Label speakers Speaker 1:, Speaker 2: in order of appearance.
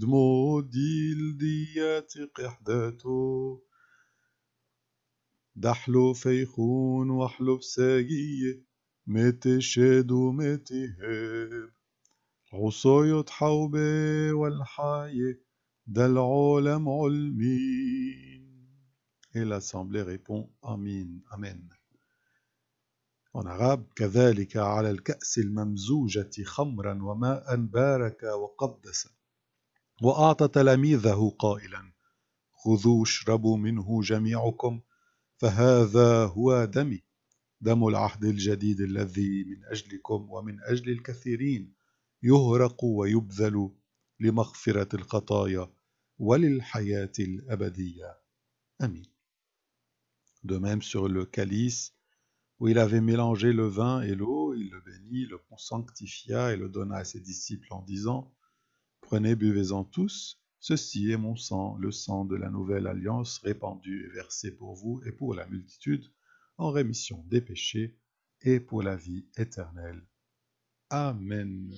Speaker 1: دمو ديل دياتي قحداتو دحلو فيخون وحلو بساقية متي شاد ومتي هاب عصاية حوبة والحاية ده العالم علمين Et l'assemblée امين امين En arabe, كذلك على الكأس الممزوجة خمرا وماء بارك وقدس. وأعطى تلاميذه قائلا خذوا اشربوا منه جميعكم فهذا هو دمي دم العهد الجديد الذي من أجلكم ومن أجل الكثيرين يهرق ويبذل لمغفرة الخطايا وللحياة الأبدية امين De même sur le calice, où il avait mélangé le vin et l'eau, il le bénit, le sanctifia et le donna à ses disciples en disant Prenez, buvez-en tous, ceci est mon sang, le sang de la nouvelle alliance répandu et versé pour vous et pour la multitude, en rémission des péchés et pour la vie éternelle. Amen.